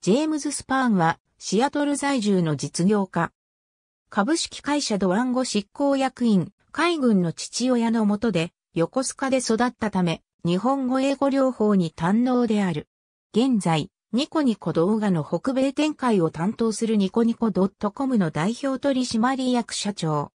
ジェームズ・スパーンは、シアトル在住の実業家。株式会社ドワンゴ執行役員、海軍の父親のもとで、横須賀で育ったため、日本語英語療法に堪能である。現在、ニコニコ動画の北米展開を担当するニコニコ .com の代表取締役社長。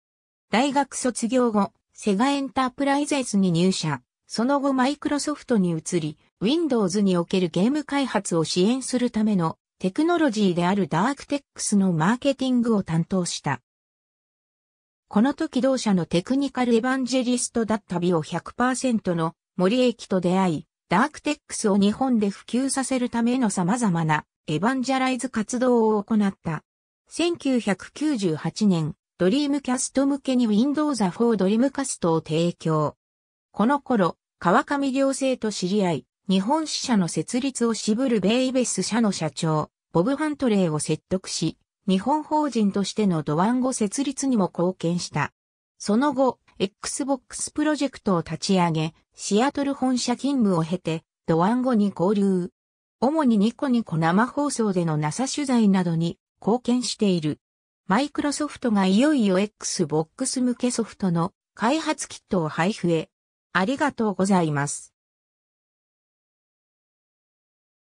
大学卒業後、セガエンタープライゼスに入社。その後マイクロソフトに移り、Windows におけるゲーム開発を支援するためのテクノロジーであるダークテックスのマーケティングを担当した。この時同社のテクニカルエヴァンジェリストだったビオ100%の森駅と出会い、ダークテックスを日本で普及させるための様々なエヴァンジャライズ活動を行った。1998年、ドリームキャスト向けに Windows 4ドリーム c a ストを提供。この頃、川上良生と知り合い、日本支社の設立を渋るベイベス社の社長、ボブ・ハントレーを説得し、日本法人としてのドワンゴ設立にも貢献した。その後、Xbox プロジェクトを立ち上げ、シアトル本社勤務を経て、ドワンゴに交流。主にニコニコ生放送での NASA 取材などに貢献している。マイクロソフトがいよいよ Xbox 向けソフトの開発キットを配布へ。ありがとうございます。